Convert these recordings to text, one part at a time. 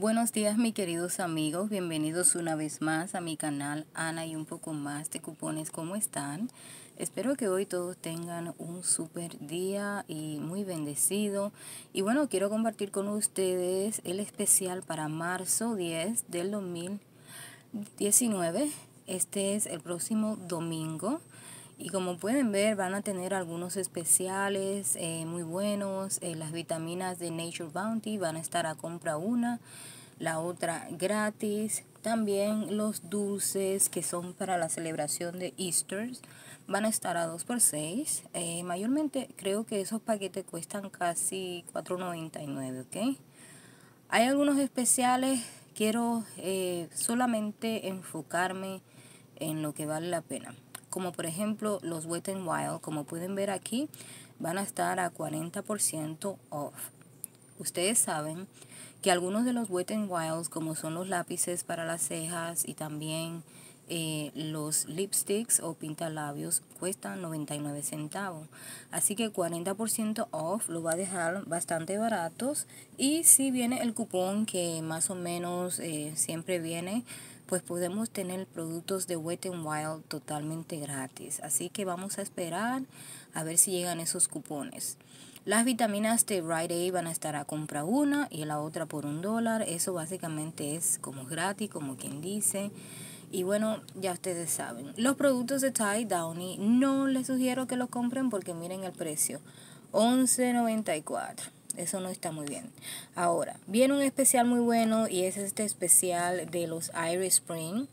Buenos días mis queridos amigos, bienvenidos una vez más a mi canal Ana y un poco más de cupones, ¿cómo están? Espero que hoy todos tengan un super día y muy bendecido. Y bueno, quiero compartir con ustedes el especial para marzo 10 del 2019. Este es el próximo domingo y como pueden ver, van a tener algunos especiales eh, muy buenos. Eh, las vitaminas de Nature Bounty van a estar a compra una, la otra gratis. También los dulces que son para la celebración de Easter van a estar a 2x6. Eh, mayormente creo que esos paquetes cuestan casi $4.99, ¿ok? Hay algunos especiales, quiero solamente enfocarme en lo que vale la pena como por ejemplo los Wet n Wild, como pueden ver aquí, van a estar a 40% off. Ustedes saben que algunos de los Wet n Wilds, como son los lápices para las cejas y también eh, los lipsticks o pintalabios, cuestan 99 centavos. Así que 40% off lo va a dejar bastante baratos. Y si viene el cupón que más o menos eh, siempre viene pues podemos tener productos de Wet n Wild totalmente gratis. Así que vamos a esperar a ver si llegan esos cupones. Las vitaminas de Rite A van a estar a compra una y la otra por un dólar. Eso básicamente es como gratis, como quien dice. Y bueno, ya ustedes saben. Los productos de Tide Downy no les sugiero que los compren porque miren el precio. 11.94. Eso no está muy bien. Ahora, viene un especial muy bueno y es este especial de los Iris Spring.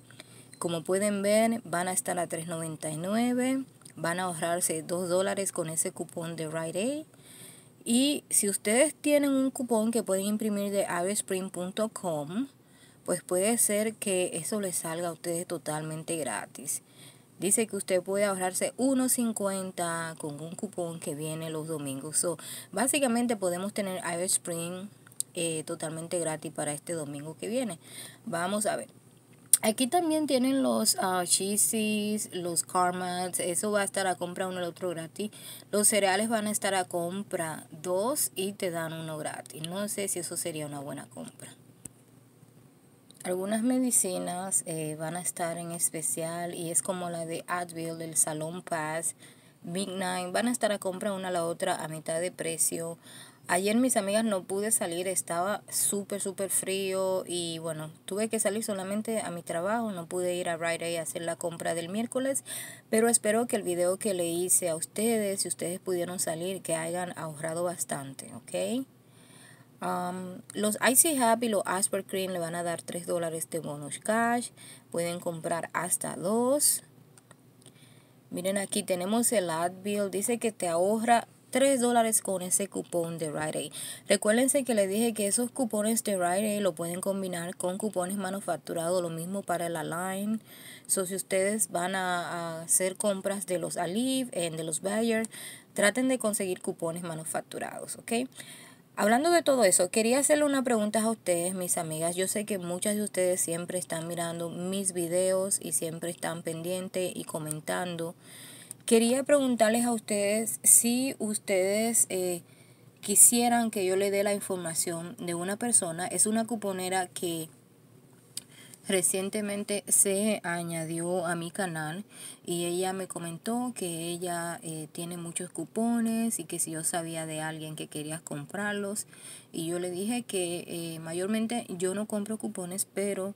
Como pueden ver, van a estar a $3.99. Van a ahorrarse 2 dólares con ese cupón de Rite Aid. Y si ustedes tienen un cupón que pueden imprimir de irispring.com, pues puede ser que eso les salga a ustedes totalmente gratis. Dice que usted puede ahorrarse 1.50 con un cupón que viene los domingos. So, básicamente podemos tener Irish Spring eh, totalmente gratis para este domingo que viene. Vamos a ver. Aquí también tienen los uh, los carmels eso va a estar a compra uno el otro gratis. Los cereales van a estar a compra dos y te dan uno gratis. No sé si eso sería una buena compra. Algunas medicinas eh, van a estar en especial y es como la de Advil, del Salón Paz, Big Nine. Van a estar a compra una a la otra a mitad de precio. Ayer mis amigas no pude salir, estaba súper, súper frío y bueno, tuve que salir solamente a mi trabajo, no pude ir a Rite Aid a hacer la compra del miércoles, pero espero que el video que le hice a ustedes, si ustedes pudieron salir, que hayan ahorrado bastante, ¿ok? Um, los Icy Happy, los Asper Cream le van a dar 3 dólares de bonus cash. Pueden comprar hasta 2. Miren aquí tenemos el ad Dice que te ahorra 3 dólares con ese cupón de Rite Aid. Recuérdense que les dije que esos cupones de Rite Aid lo pueden combinar con cupones manufacturados, lo mismo para la Line. So, si ustedes van a, hacer compras de los Alive, de los Bayer, traten de conseguir cupones manufacturados, ¿ok? Hablando de todo eso, quería hacerle una pregunta a ustedes, mis amigas. Yo sé que muchas de ustedes siempre están mirando mis videos y siempre están pendientes y comentando. Quería preguntarles a ustedes si ustedes eh, quisieran que yo le dé la información de una persona. Es una cuponera que Recientemente se añadió a mi canal y ella me comentó que ella eh, tiene muchos cupones y que si yo sabía de alguien que quería comprarlos y yo le dije que eh, mayormente yo no compro cupones pero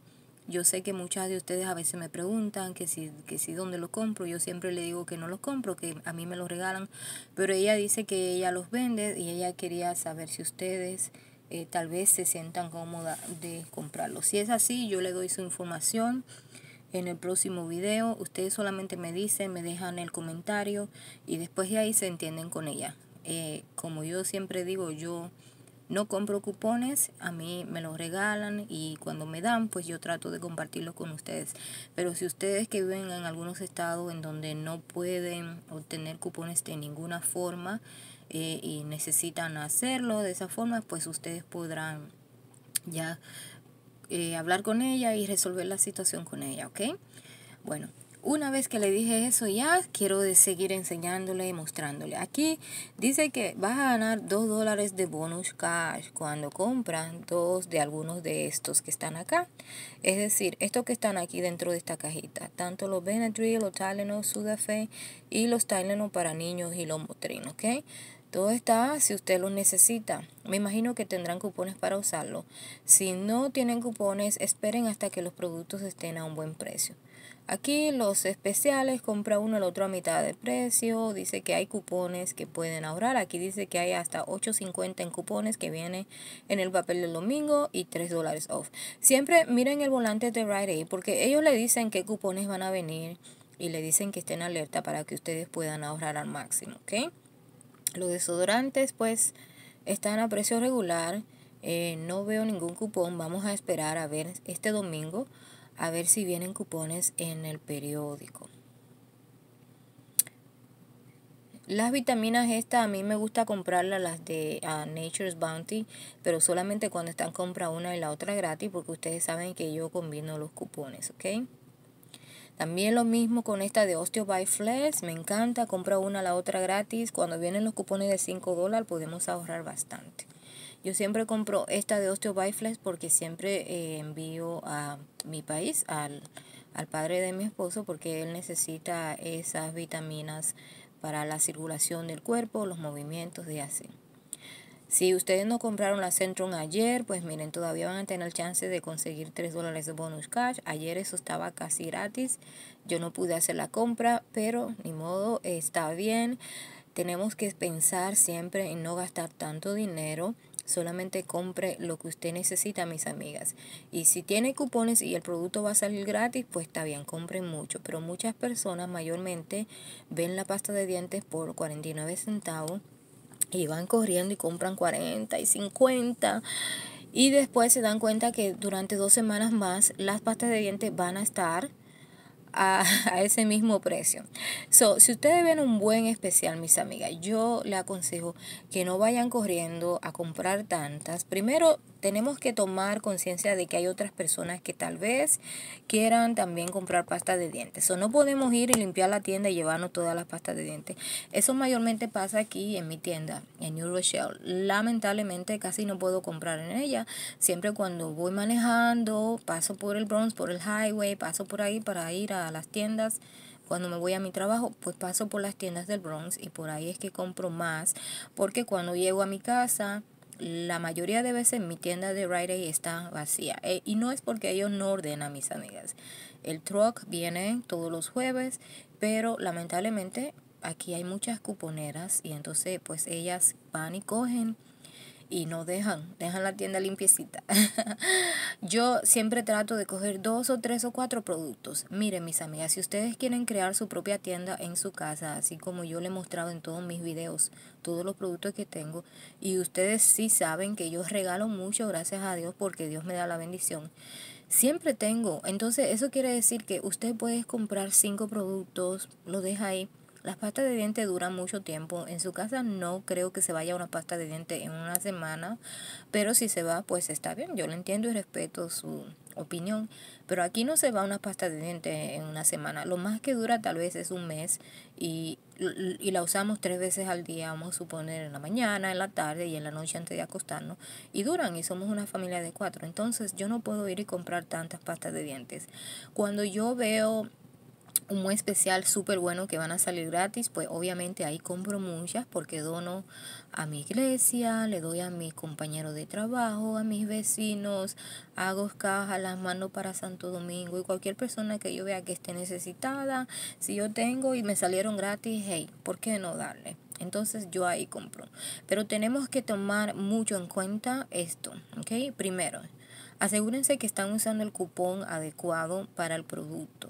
yo sé que muchas de ustedes a veces me preguntan que si, que si dónde los compro. Yo siempre le digo que no los compro, que a mí me los regalan. Pero ella dice que ella los vende y ella quería saber si ustedes eh, tal vez se sientan cómodas de comprarlo. Si es así, yo le doy su información en el próximo video. Ustedes solamente me dicen, me dejan el comentario y después de ahí se entienden con ella. Eh, como yo siempre digo, yo no compro cupones, a mí me los regalan y cuando me dan, pues yo trato de compartirlo con ustedes. Pero si ustedes que viven en algunos estados en donde no pueden obtener cupones de ninguna forma, eh, y necesitan hacerlo de esa forma, pues ustedes podrán ya eh, hablar con ella y resolver la situación con ella, ¿ok? Bueno, una vez que le dije eso ya, quiero seguir enseñándole y mostrándole. Aquí dice que vas a ganar 2 dólares de bonus cash cuando compran dos de algunos de estos que están acá. Es decir, estos que están aquí dentro de esta cajita. Tanto los Benadryl, los Tylenol, Sudafé y los Tylenol para niños y los Motrin, ¿ok? Todo está si usted lo necesita. Me imagino que tendrán cupones para usarlo. Si no tienen cupones, esperen hasta que los productos estén a un buen precio. Aquí los especiales, compra uno el otro a mitad de precio. Dice que hay cupones que pueden ahorrar. Aquí dice que hay hasta 8.50 en cupones que vienen en el papel del domingo y 3 dólares off. Siempre miren el volante de Rite Aid porque ellos le dicen qué cupones van a venir y le dicen que estén alerta para que ustedes puedan ahorrar al máximo, ¿ok? Los desodorantes pues están a precio regular. Eh, no veo ningún cupón. Vamos a esperar a ver este domingo a ver si vienen cupones en el periódico. Las vitaminas estas a mí me gusta comprarlas, las de ah, Nature's Bounty, pero solamente cuando están compra una y la otra gratis, porque ustedes saben que yo combino los cupones, ¿ok? También lo mismo con esta de Osteo by Flex, me encanta, compro una, la otra gratis. Cuando vienen los cupones de 5 dólares podemos ahorrar bastante. Yo siempre compro esta de Osteo by Flex porque siempre eh, envío a mi país, al, padre de mi esposo, porque él necesita esas vitaminas para la circulación del cuerpo, los movimientos de así. Si ustedes no compraron la Centrum ayer, pues miren, todavía van a tener chance de conseguir 3 dólares de bonus cash. Ayer eso estaba casi gratis. Yo no pude hacer la compra, pero ni modo, está bien. Tenemos que pensar siempre en no gastar tanto dinero. Solamente compre lo que usted necesita, mis amigas. Y si tiene cupones y el producto va a salir gratis, pues está bien, compre mucho. Pero muchas personas mayormente ven la pasta de dientes por 49 centavos y van corriendo y compran 40 y 50. Y después se dan cuenta que durante dos semanas más las pastas de dientes van a estar a, ese mismo precio. So, si ustedes ven un buen especial, mis amigas, yo les aconsejo que no vayan corriendo a comprar tantas. Primero, tenemos que tomar conciencia de que hay otras personas que tal vez quieran también comprar pasta de dientes. o no podemos ir y limpiar la tienda y llevarnos todas las pastas de dientes. Eso mayormente pasa aquí en mi tienda, en New Rochelle. Lamentablemente casi no puedo comprar en ella. Siempre cuando voy manejando, paso por el Bronx, por el highway, paso por ahí para ir a a las tiendas cuando me voy a mi trabajo, pues paso por las tiendas del Bronx y por ahí es que compro más, porque cuando llego a mi casa, la mayoría de veces mi tienda de Rite Aid está vacía. Eh, y no es porque ellos no ordenan, mis amigas. El truck viene todos los jueves, pero lamentablemente aquí hay muchas cuponeras y entonces pues ellas van y cogen y no dejan, dejan la tienda limpiecita. Yo siempre trato de coger dos o tres o cuatro productos. Miren mis amigas, si ustedes quieren crear su propia tienda en su casa, así como yo le he mostrado en todos mis videos, todos los productos que tengo, y ustedes sí saben que yo regalo mucho, gracias a Dios, porque Dios me da la bendición. Siempre tengo, entonces eso quiere decir que usted puede comprar cinco productos, lo deja ahí las pastas de dientes duran mucho tiempo. En su casa no creo que se vaya una pasta de dientes en una semana, pero si se va, pues está bien. Yo lo entiendo y respeto su opinión, pero aquí no se va una pasta de dientes en una semana. Lo más que dura tal vez es un mes y, y la usamos tres veces al día, vamos a suponer en la mañana, en la tarde y en la noche antes de acostarnos. Y duran y somos una familia de cuatro. Entonces yo no puedo ir y comprar tantas pastas de dientes. Cuando yo veo un muy especial súper bueno que van a salir gratis, pues obviamente ahí compro muchas porque dono a mi iglesia, le doy a mis compañeros de trabajo, a mis vecinos, hago cajas, las mando para Santo Domingo y cualquier persona que yo vea que esté necesitada, si yo tengo y me salieron gratis, hey, ¿por qué no darle? Entonces yo ahí compro. Pero tenemos que tomar mucho en cuenta esto, ¿ok? Primero, asegúrense que están usando el cupón adecuado para el producto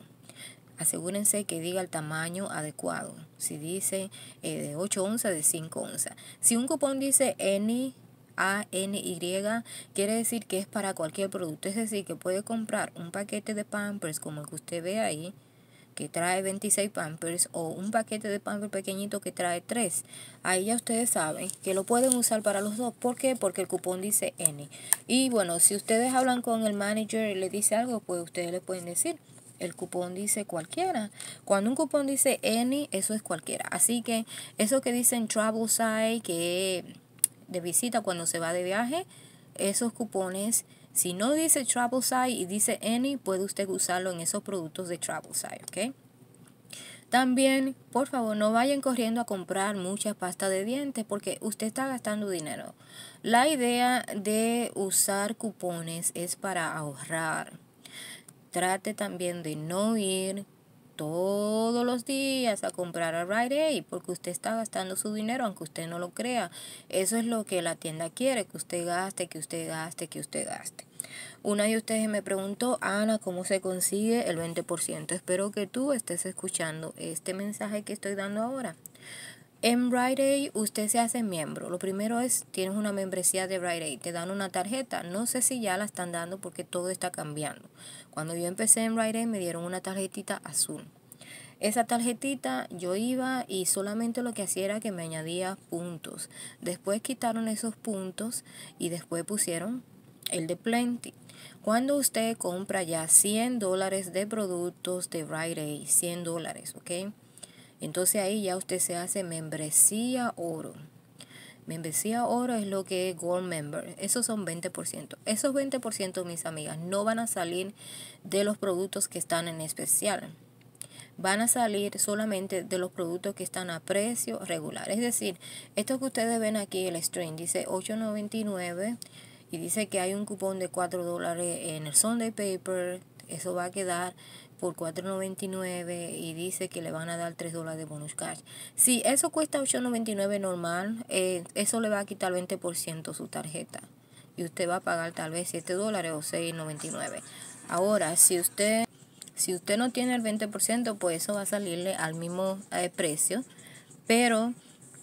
asegúrense que diga el tamaño adecuado. Si dice eh, de 8 onzas, de 5 onzas. Si un cupón dice N, A, N, Y, quiere decir que es para cualquier producto. Es decir, que puede comprar un paquete de Pampers como el que usted ve ahí que trae 26 pampers o un paquete de pampers pequeñito que trae 3. Ahí ya ustedes saben que lo pueden usar para los dos. ¿Por qué? Porque el cupón dice N. Y bueno, si ustedes hablan con el manager y le dice algo, pues ustedes le pueden decir el cupón dice cualquiera. Cuando un cupón dice any, eso es cualquiera. Así que eso que dicen travel site, que de visita cuando se va de viaje, esos cupones, si no dice travel site y dice any, puede usted usarlo en esos productos de travel site, ¿ok? También, por favor, no vayan corriendo a comprar muchas pasta de dientes porque usted está gastando dinero. La idea de usar cupones es para ahorrar. Trate también de no ir todos los días a comprar a Rite Aid porque usted está gastando su dinero aunque usted no lo crea. Eso es lo que la tienda quiere, que usted gaste, que usted gaste, que usted gaste. Una de ustedes me preguntó, Ana, ¿cómo se consigue el 20%? Espero que tú estés escuchando este mensaje que estoy dando ahora. En Rite Aid usted se hace miembro. Lo primero es, tienes una membresía de Rite Aid, te dan una tarjeta. No sé si ya la están dando porque todo está cambiando. Cuando yo empecé en Rite Aid me dieron una tarjetita azul. Esa tarjetita yo iba y solamente lo que hacía era que me añadía puntos. Después quitaron esos puntos y después pusieron el de Plenty. Cuando usted compra ya 100 dólares de productos de Rite Aid, 100 dólares, ¿ok? Entonces ahí ya usted se hace membresía oro. Membresía oro es lo que es Gold Member. Esos son 20%. Esos 20%, mis amigas, no van a salir de los productos que están en especial. Van a salir solamente de los productos que están a precio regular. Es decir, esto que ustedes ven aquí, el string, dice 8.99 y dice que hay un cupón de 4 dólares en el Sunday Paper. Eso va a quedar por 4.99 y dice que le van a dar 3 dólares de bonus cash. Si eso cuesta 8.99 normal, eh, eso le va a quitar 20% su tarjeta y usted va a pagar tal vez 7 dólares o 6.99. Ahora, si usted si usted no tiene el 20%, pues eso va a salirle al mismo eh, precio, pero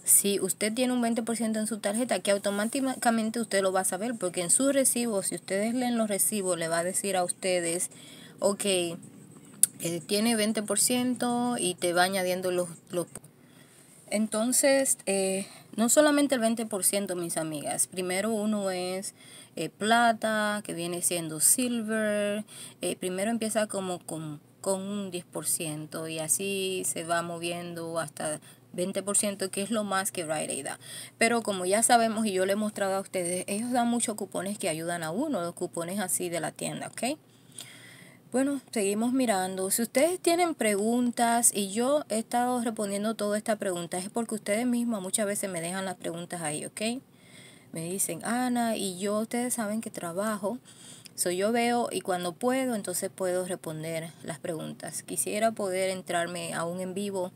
si usted tiene un 20% en su tarjeta, que automáticamente usted lo va a saber, porque en sus recibos, si ustedes leen los recibos, le va a decir a ustedes, ok, eh, tiene 20% y te va añadiendo los... los... Entonces, eh, no solamente el 20%, mis amigas. Primero uno es eh, plata, que viene siendo silver. primero empieza como con, con un 10% y así se va moviendo hasta 20%, que es lo más que Rite da. Pero como ya sabemos y yo le he mostrado a ustedes, ellos dan muchos cupones que ayudan a uno, los cupones así de la tienda, ¿ok? Bueno, seguimos mirando. Si ustedes tienen preguntas y yo he estado respondiendo todas estas preguntas, es porque ustedes mismos muchas veces me dejan las preguntas ahí, ¿ok? Me dicen, Ana, y yo, ustedes saben que trabajo, soy yo veo y cuando puedo, entonces puedo responder las preguntas. Quisiera poder entrarme aún en vivo,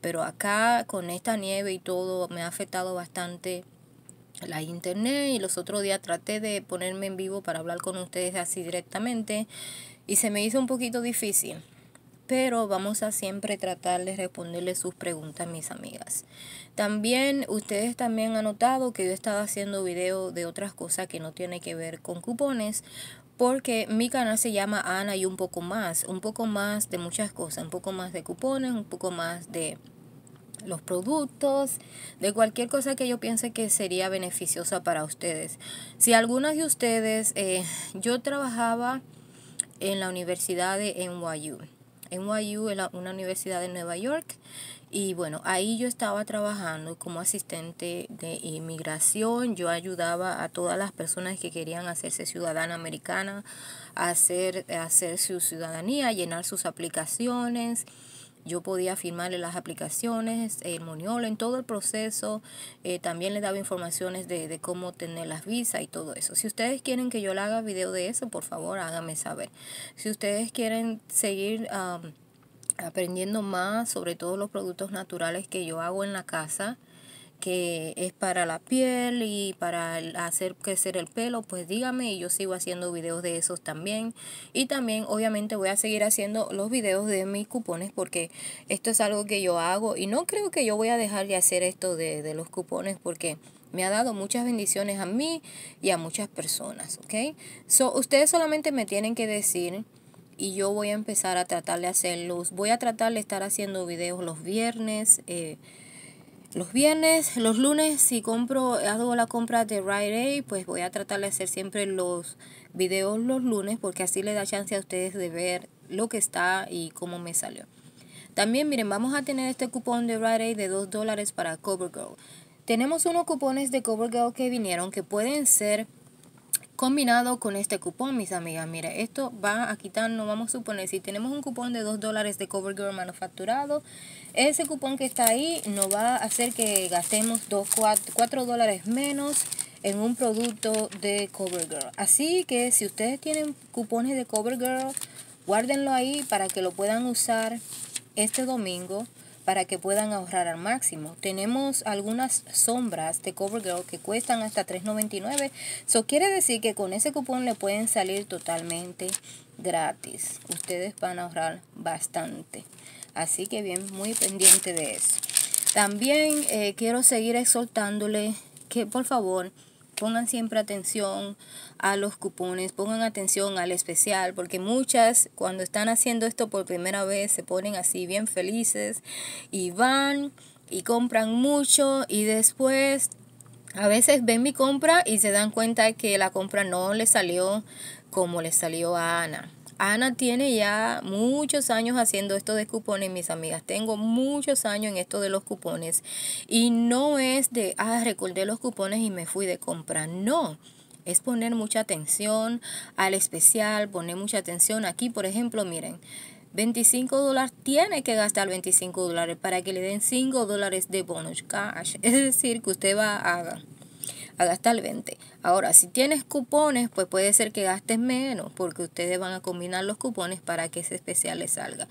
pero acá con esta nieve y todo me ha afectado bastante la internet y los otros días traté de ponerme en vivo para hablar con ustedes así directamente y se me hizo un poquito difícil, pero vamos a siempre tratar de responderle sus preguntas, mis amigas. También ustedes también han notado que yo estaba haciendo video de otras cosas que no tiene que ver con cupones, porque mi canal se llama Ana y un poco más, un poco más de muchas cosas, un poco más de cupones, un poco más de los productos, de cualquier cosa que yo piense que sería beneficiosa para ustedes. Si algunas de ustedes, eh, yo trabajaba en la Universidad de NYU. NYU es una universidad de Nueva York y bueno, ahí yo estaba trabajando como asistente de inmigración, yo ayudaba a todas las personas que querían hacerse ciudadana americana, hacer, hacer su ciudadanía, llenar sus aplicaciones, yo podía firmarle las aplicaciones, el moniolo, en todo el proceso. Eh, también le daba informaciones de, cómo tener las visas y todo eso. Si ustedes quieren que yo le haga video de eso, por favor háganme saber. Si ustedes quieren seguir aprendiendo más sobre todos los productos naturales que yo hago en la casa, que es para la piel y para hacer crecer el pelo, pues dígame y yo sigo haciendo videos de esos también. Y también obviamente voy a seguir haciendo los videos de mis cupones porque esto es algo que yo hago y no creo que yo voy a dejar de hacer esto de, los cupones porque me ha dado muchas bendiciones a mí y a muchas personas, ¿ok? So, ustedes solamente me tienen que decir y yo voy a empezar a tratar de hacerlos. Voy a tratar de estar haciendo videos los viernes. Eh, los viernes, los lunes, si compro, hago la compra de Rite Aid, pues voy a tratar de hacer siempre los videos los lunes, porque así le da chance a ustedes de ver lo que está y cómo me salió. También, miren, vamos a tener este cupón de Rite Aid de 2 dólares para CoverGirl. Tenemos unos cupones de CoverGirl que vinieron que pueden ser combinado con este cupón, mis amigas. Mira, esto va a quitarnos, vamos a suponer, si tenemos un cupón de 2 dólares de CoverGirl manufacturado, ese cupón que está ahí nos va a hacer que gastemos 2, 4 dólares menos en un producto de CoverGirl. Así que si ustedes tienen cupones de CoverGirl, guárdenlo ahí para que lo puedan usar este domingo para que puedan ahorrar al máximo. Tenemos algunas sombras de CoverGirl que cuestan hasta $3.99. Eso quiere decir que con ese cupón le pueden salir totalmente gratis. Ustedes van a ahorrar bastante. Así que bien, muy pendiente de eso. También eh, quiero seguir exhortándole que por favor pongan siempre atención a los cupones, pongan atención al especial, porque muchas cuando están haciendo esto por primera vez se ponen así bien felices y van y compran mucho y después a veces ven mi compra y se dan cuenta que la compra no le salió como le salió a Ana. Ana tiene ya muchos años haciendo esto de cupones, mis amigas. Tengo muchos años en esto de los cupones. Y no es de, ah, recordé los cupones y me fui de compra. No es poner mucha atención al especial, poner mucha atención aquí, por ejemplo, miren. 25 dólares tiene que gastar 25 dólares para que le den 5 dólares de bonus cash. Es decir, que usted va a a gastar 20. Ahora, si tienes cupones, pues puede ser que gastes menos porque ustedes van a combinar los cupones para que ese especial le salga.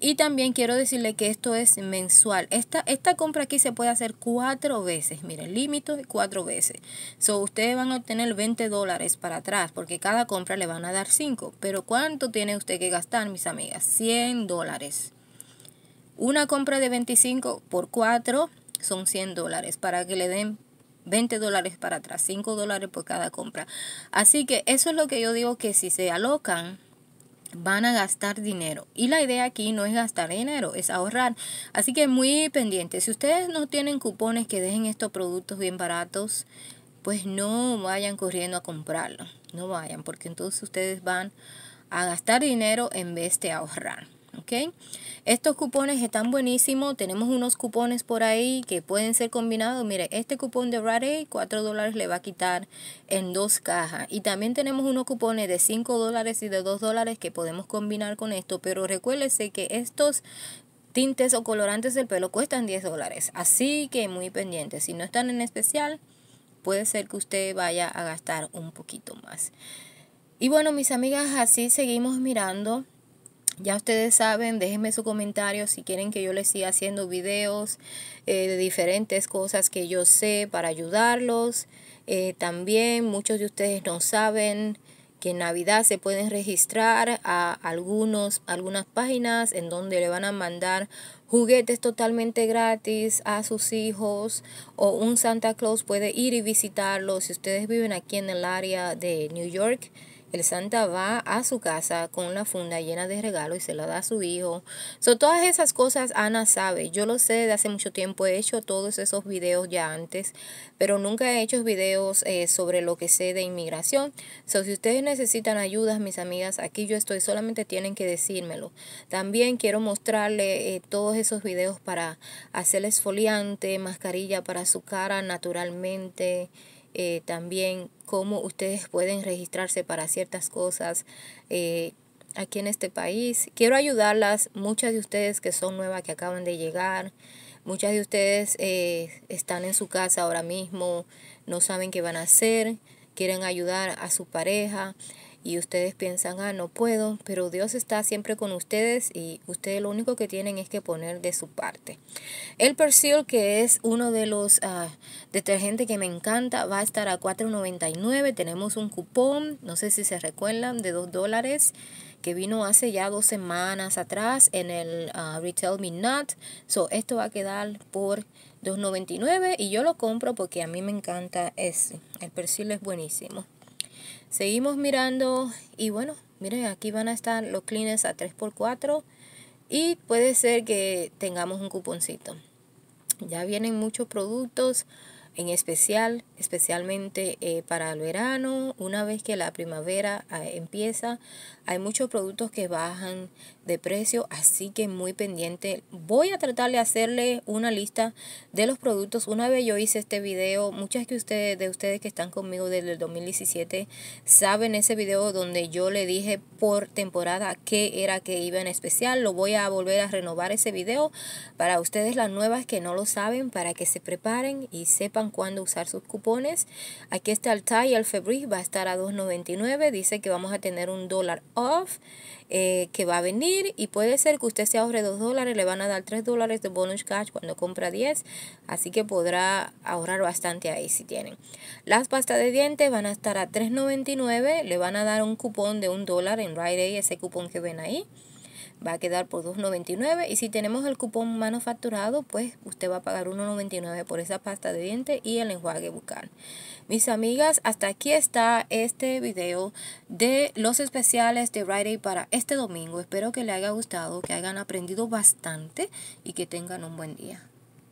Y también quiero decirle que esto es mensual. Esta, esta compra aquí se puede hacer cuatro veces. Miren, límite cuatro veces. So, ustedes van a obtener 20 dólares para atrás porque cada compra le van a dar 5. Pero ¿cuánto tiene usted que gastar, mis amigas? 100 dólares. Una compra de 25 por 4 son 100 dólares para que le den 20 dólares para atrás, 5 dólares por cada compra. Así que eso es lo que yo digo que si se alocan van a gastar dinero y la idea aquí no es gastar dinero es ahorrar así que muy pendiente si ustedes no tienen cupones que dejen estos productos bien baratos pues no vayan corriendo a comprarlo no vayan porque entonces ustedes van a gastar dinero en vez de ahorrar ¿ok? Estos cupones están buenísimos, tenemos unos cupones por ahí que pueden ser combinados. Mire, este cupón de RARE 4 dólares le va a quitar en dos cajas. Y también tenemos unos cupones de 5 dólares y de 2 dólares que podemos combinar con esto. Pero recuérdese que estos tintes o colorantes del pelo cuestan 10 dólares. Así que muy pendiente, si no están en especial, puede ser que usted vaya a gastar un poquito más. Y bueno, mis amigas, así seguimos mirando ya ustedes saben, déjenme su comentario si quieren que yo les siga haciendo videos eh, de diferentes cosas que yo sé para ayudarlos. Eh, también muchos de ustedes no saben que en Navidad se pueden registrar a algunos, algunas páginas en donde le van a mandar juguetes totalmente gratis a sus hijos o un Santa Claus puede ir y visitarlos si ustedes viven aquí en el área de New York el Santa va a su casa con la funda llena de regalos y se la da a su hijo. So, todas esas cosas Ana sabe. Yo lo sé de hace mucho tiempo. He hecho todos esos videos ya antes, pero nunca he hecho videos eh, sobre lo que sé de inmigración. So, si ustedes necesitan ayudas, mis amigas, aquí yo estoy. Solamente tienen que decírmelo. También quiero mostrarle eh, todos esos videos para hacerles esfoliante, mascarilla para su cara naturalmente. Eh, también cómo ustedes pueden registrarse para ciertas cosas eh, aquí en este país. Quiero ayudarlas, muchas de ustedes que son nuevas, que acaban de llegar, muchas de ustedes eh, están en su casa ahora mismo, no saben qué van a hacer, quieren ayudar a su pareja y ustedes piensan, ah, no puedo, pero Dios está siempre con ustedes y ustedes lo único que tienen es que poner de su parte. El Persil, que es uno de los uh, ah, detergentes que me encanta, va a estar a $4.99. Tenemos un cupón, no sé si se recuerdan, de 2 dólares que vino hace ya dos semanas atrás en el ah, Retail Me Not. So, esto va a quedar por 2.99 y yo lo compro porque a mí me encanta ese. El Persil es buenísimo. Seguimos mirando y bueno, miren, aquí van a estar los cleaners a 3x4 y puede ser que tengamos un cuponcito. Ya vienen muchos productos, en especial especialmente eh, para el verano. Una vez que la primavera ah, empieza, hay muchos productos que bajan de precio, así que muy pendiente. Voy a tratar de hacerle una lista de los productos. Una vez yo hice este video, muchas que ustedes, de ustedes que están conmigo desde el 2017 saben ese video donde yo le dije por temporada qué era que iba en especial. Lo voy a volver a renovar ese video para ustedes las nuevas que no lo saben, para que se preparen y sepan cuándo usar sus cupones Aquí está el y el Febril, va a estar a 2.99. Dice que vamos a tener un dólar off eh, que va a venir y puede ser que usted se ahorre 2 dólares, le van a dar 3 dólares de bonus cash cuando compra 10. Así que podrá ahorrar bastante ahí si tienen. Las pastas de dientes van a estar a 3.99. Le van a dar un cupón de un dólar en Rite Aid, ese cupón que ven ahí va a quedar por 2.99 y si tenemos el cupón manufacturado, pues usted va a pagar 1.99 por esa pasta de dientes y el enjuague bucal. Mis amigas, hasta aquí está este video de los especiales de Aid para este domingo. Espero que les haya gustado, que hayan aprendido bastante y que tengan un buen día.